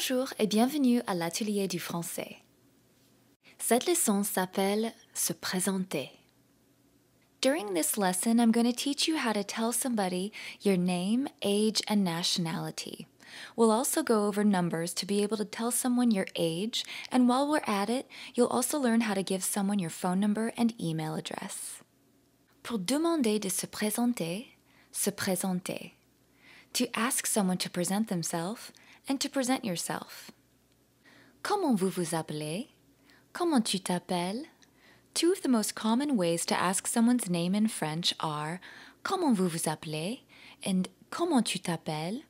Bonjour et bienvenue à l'atelier du français. Cette leçon s'appelle Se présenter. During this lesson, I'm going to teach you how to tell somebody your name, age, and nationality. We'll also go over numbers to be able to tell someone your age, and while we're at it, you'll also learn how to give someone your phone number and email address. Pour demander de se présenter, se présenter. To ask someone to present themselves, and to present yourself. Comment vous vous appelez? Comment tu t'appelles? Two of the most common ways to ask someone's name in French are Comment vous vous appelez? and Comment tu t'appelles?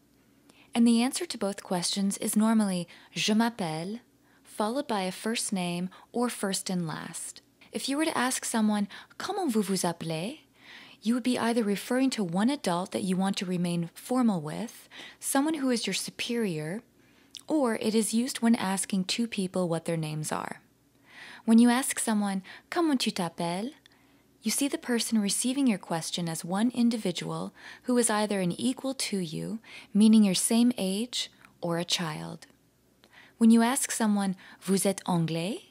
And the answer to both questions is normally Je m'appelle, followed by a first name or first and last. If you were to ask someone Comment vous vous appelez? you would be either referring to one adult that you want to remain formal with, someone who is your superior, or it is used when asking two people what their names are. When you ask someone, Comment tu t'appelles? you see the person receiving your question as one individual who is either an equal to you, meaning your same age, or a child. When you ask someone, Vous êtes anglais?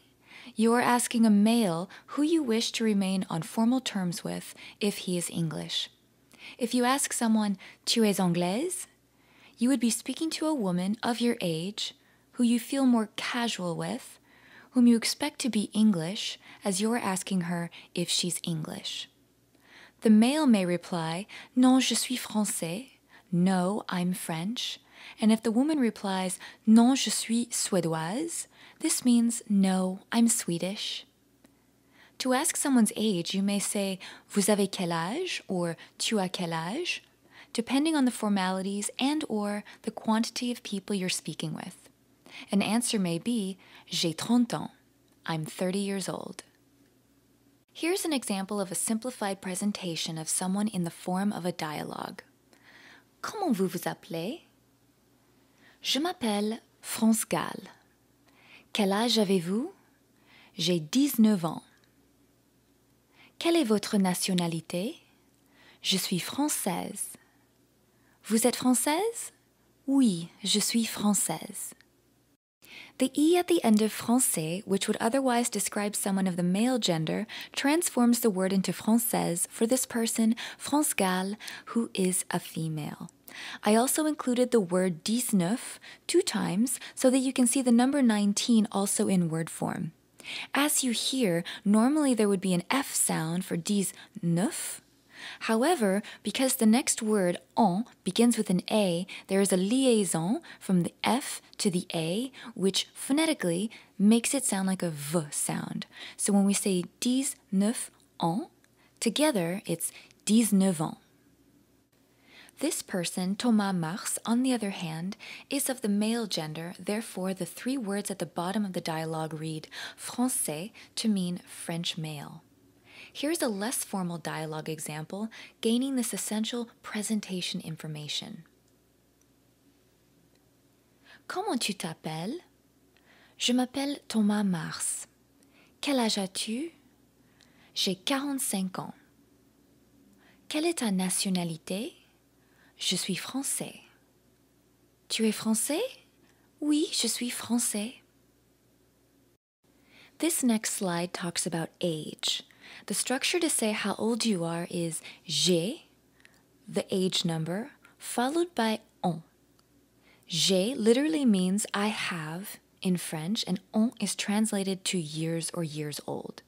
You are asking a male who you wish to remain on formal terms with if he is English. If you ask someone, Tu es anglaise? you would be speaking to a woman of your age who you feel more casual with, whom you expect to be English, as you're asking her if she's English. The male may reply, Non, je suis français. No, I'm French. And if the woman replies, Non, je suis suédoise, this means, no, I'm Swedish. To ask someone's age, you may say, vous avez quel âge or tu as quel âge, depending on the formalities and or the quantity of people you're speaking with. An answer may be, j'ai trente ans, I'm 30 years old. Here's an example of a simplified presentation of someone in the form of a dialogue. Comment vous vous appelez? Je m'appelle France Gall. Quel âge avez-vous J'ai 19 ans. Quelle est votre nationalité Je suis française. Vous êtes française Oui, je suis française. The E at the end of français, which would otherwise describe someone of the male gender, transforms the word into française for this person, France Gall, who is a female. I also included the word 19 two times so that you can see the number 19 also in word form. As you hear, normally there would be an F sound for 19. However, because the next word en begins with an A, there is a liaison from the F to the A, which phonetically makes it sound like a V sound. So when we say 19 ans, together it's 19 ans. This person, Thomas Mars, on the other hand, is of the male gender, therefore, the three words at the bottom of the dialogue read Francais to mean French male. Here's a less formal dialogue example, gaining this essential presentation information. Comment tu t'appelles? Je m'appelle Thomas Mars. Quel âge as-tu? J'ai 45 ans. Quelle est ta nationalité? Je suis français. Tu es français? Oui, je suis français. This next slide talks about age. The structure to say how old you are is j'ai, the age number, followed by on. J'ai literally means I have in French, and on is translated to years or years old.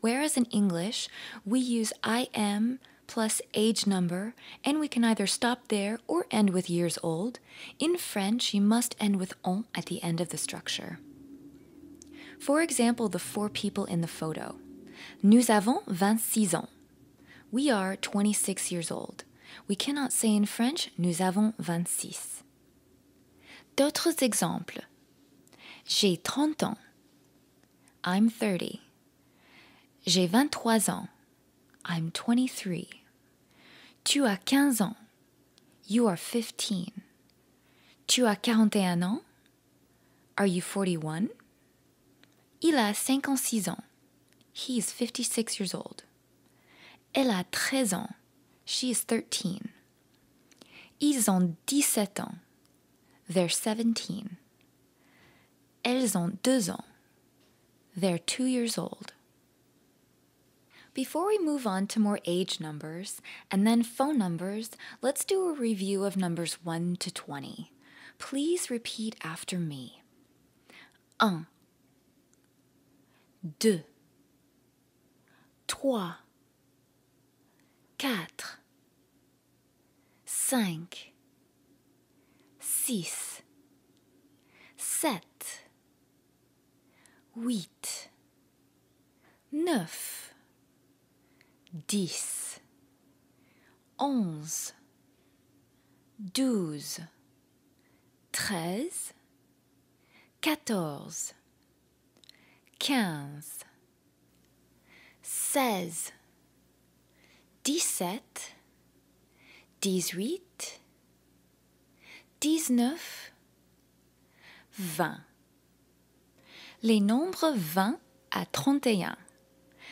Whereas in English, we use I am, plus age number, and we can either stop there or end with years old. In French, you must end with on at the end of the structure. For example, the four people in the photo. Nous avons 26 ans. We are 26 years old. We cannot say in French, nous avons 26. D'autres exemples. J'ai 30 ans. I'm 30. J'ai 23 ans. I'm 23. Tu as 15 ans. You are 15. Tu as 41 ans. Are you 41? Il a 56 ans. He is 56 years old. Elle a 13 ans. She is 13. Ils ont 17 ans. They're 17. Elles ont 2 ans. They're 2 years old. Before we move on to more age numbers and then phone numbers, let's do a review of numbers 1 to 20. Please repeat after me. 1 2 3 4 5 6 7 8 9 dix, onze, douze, treize, quatorze, quinze, seize, dix-sept, dix-huit, dix-neuf, vingt. Les nombres vingt à trente et un.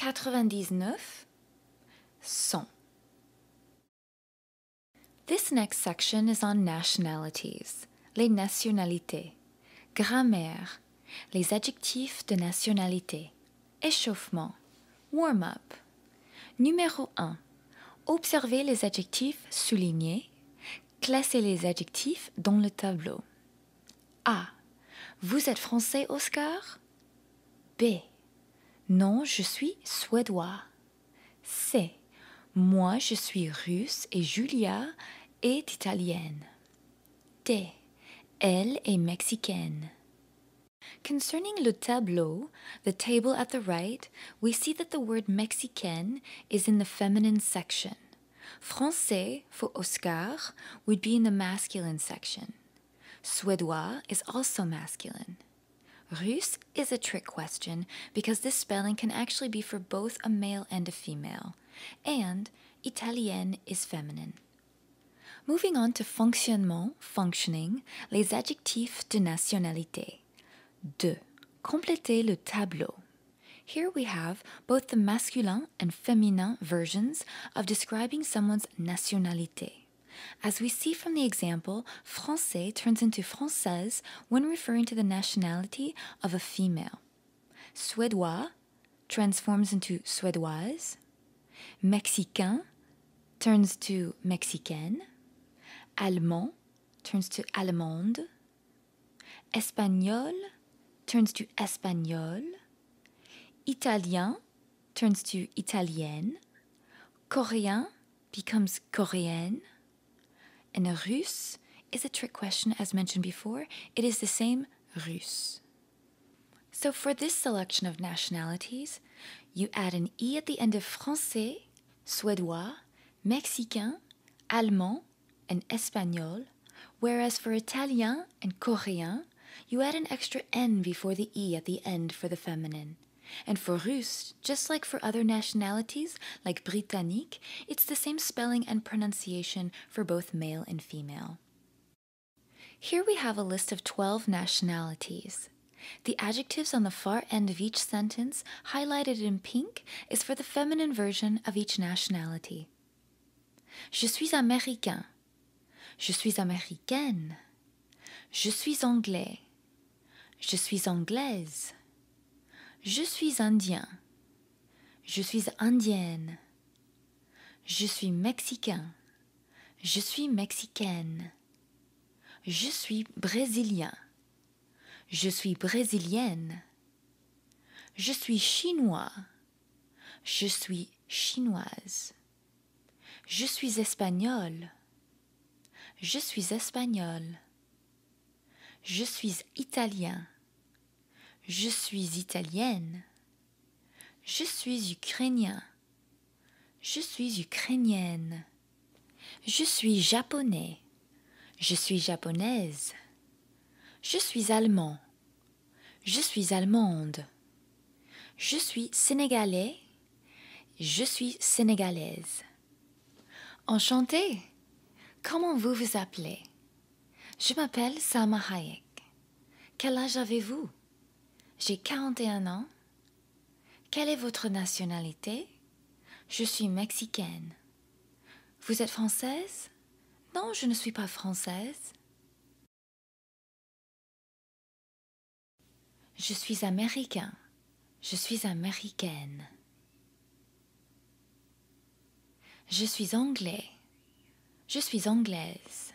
99, 100. This next section is on nationalities, les nationalités, grammaire, les adjectifs de nationalité, échauffement, warm-up. Numéro 1. Observez les adjectifs soulignés, classez les adjectifs dans le tableau. A. Vous êtes français, Oscar B. Non, je suis suédois. C. Moi, je suis russe et Julia est italienne. D. Elle est mexicaine. Concerning le tableau, the table at the right, we see that the word Mexicaine is in the feminine section. Français for Oscar would be in the masculine section. Suédois is also masculine. Russe is a trick question because this spelling can actually be for both a male and a female, and italienne is feminine. Moving on to fonctionnement, functioning, les adjectifs de nationalité. De. Complétez le tableau. Here we have both the masculin and féminin versions of describing someone's nationalité. As we see from the example, Francais turns into Française when referring to the nationality of a female. Suédois transforms into Suédoise. Mexicain turns to Mexicaine. Allemand turns to Allemande. Espagnol turns to Espagnol. Italien turns to Italienne. Coréen becomes Coréenne. And a russe is a trick question, as mentioned before. It is the same russe. So for this selection of nationalities, you add an E at the end of français, suédois, mexicain, allemand, and espagnol, whereas for Italian and coréen, you add an extra N before the E at the end for the feminine. And for Russe, just like for other nationalities, like Britannique, it's the same spelling and pronunciation for both male and female. Here we have a list of 12 nationalities. The adjectives on the far end of each sentence, highlighted in pink, is for the feminine version of each nationality. Je suis américain. Je suis américaine. Je suis anglais. Je suis anglaise. Je suis indien. Je suis indienne. Je suis mexicain. Je suis mexicaine. Je suis brésilien. Je suis brésilienne. Je suis chinois. Je suis chinoise. Je suis espagnol. Je suis espagnol. Je suis italien. Je suis italienne. Je suis ukrainien. Je suis ukrainienne. Je suis japonais. Je suis japonaise. Je suis allemand. Je suis allemande. Je suis sénégalais. Je suis sénégalaise. Enchantée. Comment vous vous appelez Je m'appelle Sama Hayek. Quel âge avez-vous j'ai 41 ans. Quelle est votre nationalité Je suis mexicaine. Vous êtes française Non, je ne suis pas française. Je suis américain. Je suis américaine. Je suis anglais. Je suis anglaise.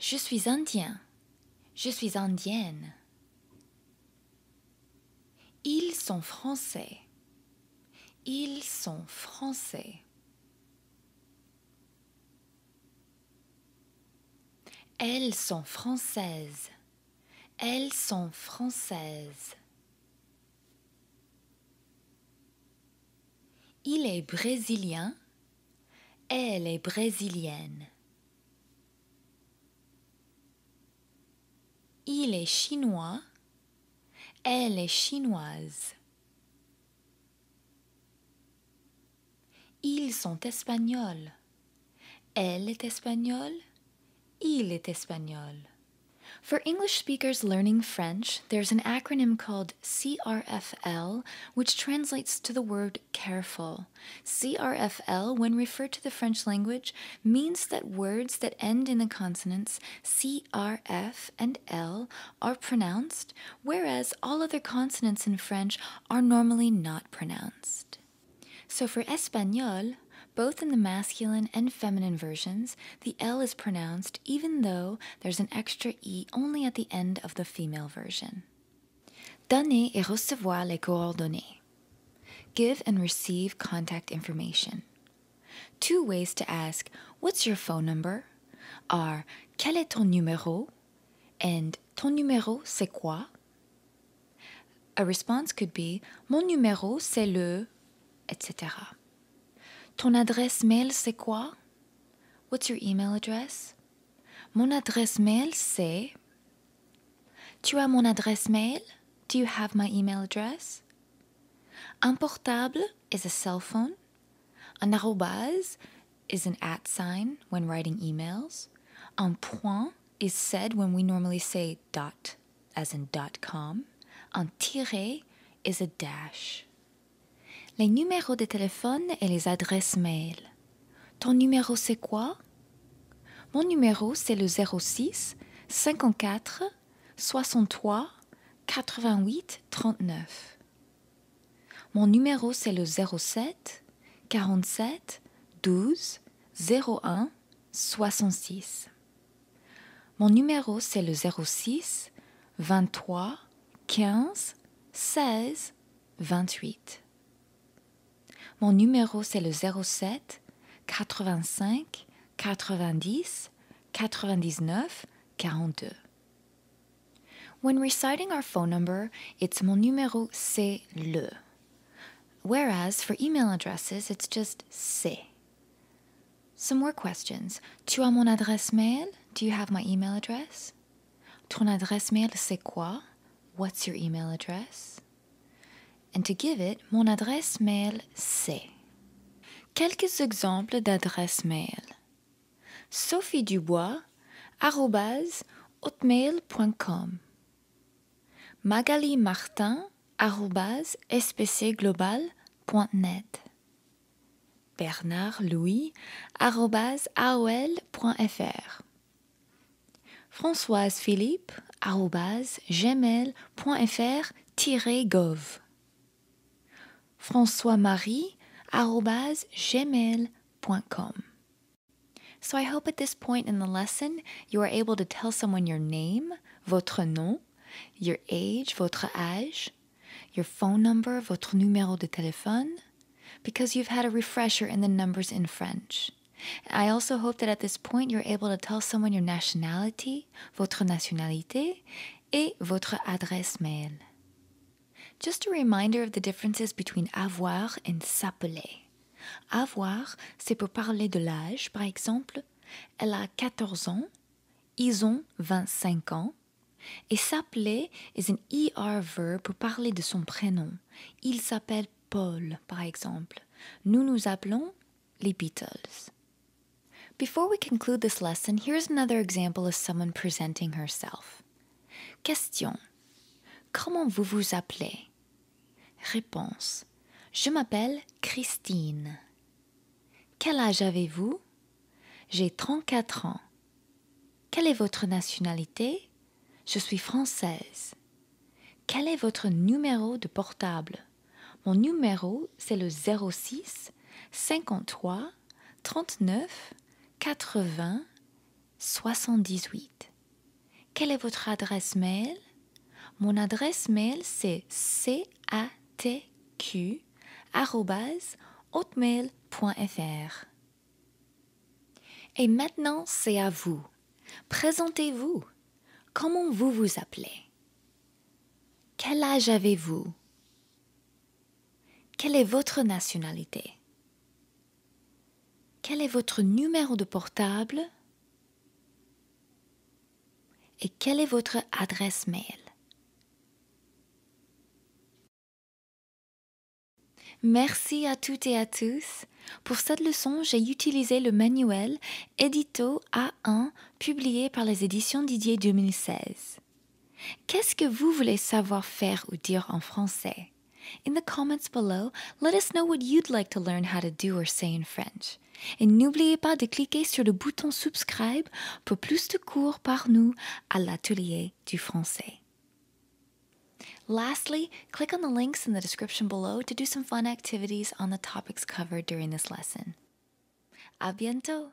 Je suis indien. Je suis indienne. Ils sont français. Ils sont français. Elles sont françaises. Elles sont françaises. Il est brésilien. Elle est brésilienne. Il est chinois. Elle est chinoise. Ils sont espagnols. Elle est espagnole. Il est espagnol. For English speakers learning French, there's an acronym called CRFL, which translates to the word careful. CRFL, when referred to the French language, means that words that end in the consonants CRF and L are pronounced, whereas all other consonants in French are normally not pronounced. So for Espanol, both in the masculine and feminine versions, the L is pronounced even though there's an extra E only at the end of the female version. Donner et recevoir les coordonnées. Give and receive contact information. Two ways to ask, What's your phone number? are Quel est ton numéro? and Ton numéro c'est quoi? A response could be Mon numéro c'est le, etc. Ton adresse mail, c'est quoi? What's your email address? Mon adresse mail, c'est. Tu as mon adresse mail? Do you have my email address? Un portable is a cell phone. Un arrobase is an at sign when writing emails. Un point is said when we normally say dot, as in dot com. Un tiret is a dash. les numéros de téléphone et les adresses mail. Ton numéro, c'est quoi Mon numéro, c'est le 06 54 63 88 39. Mon numéro, c'est le 07 47 12 01 66. Mon numéro, c'est le 06 23 15 16 28. Mon numéro, c'est le 07 85 90 99 42. When reciting our phone number, it's mon numéro, c'est le. Whereas for email addresses, it's just c'est. Some more questions. Tu as mon adresse mail? Do you have my email address? Ton adresse mail, c'est quoi? What's your email address? and to give it, mon adresse mail C. Quelques exemples d'adresses mail. Sophie Dubois, hotmail.com. Magali Martin, spcglobal.net. Bernard Louis, aol.fr. Françoise Philippe, gmail.fr-gov. françoismarie.gmail.com. So I hope at this point in the lesson you are able to tell someone your name, votre nom, your age, votre âge, your phone number, votre numéro de téléphone, because you've had a refresher in the numbers in French. I also hope that at this point you're able to tell someone your nationality, votre nationalité, et votre adresse mail. Just a reminder of the differences between avoir and s'appeler. Avoir, c'est pour parler de l'âge, par exemple. Elle a 14 ans, ils ont 25 ans. Et s'appeler is an ER verb pour parler de son prénom. Il s'appelle Paul, par exemple. Nous nous appelons les Beatles. Before we conclude this lesson, here's another example of someone presenting herself. Question. Comment vous vous appelez? Réponse. Je m'appelle Christine. Quel âge avez-vous J'ai 34 ans. Quelle est votre nationalité Je suis française. Quel est votre numéro de portable Mon numéro, c'est le 06 53 39 80 78. Quelle est votre adresse mail Mon adresse mail, c'est ca et maintenant, c'est à vous. Présentez-vous. Comment vous vous appelez Quel âge avez-vous Quelle est votre nationalité Quel est votre numéro de portable Et quelle est votre adresse mail Merci à toutes et à tous. Pour cette leçon, j'ai utilisé le manuel Edito A1 publié par les éditions Didier 2016. Qu'est-ce que vous voulez savoir faire ou dire en français? In the comments below, let us know what you'd like to learn how to do or say in French. Et n'oubliez pas de cliquer sur le bouton subscribe pour plus de cours par nous à l'atelier du français. Lastly, click on the links in the description below to do some fun activities on the topics covered during this lesson. A bientôt!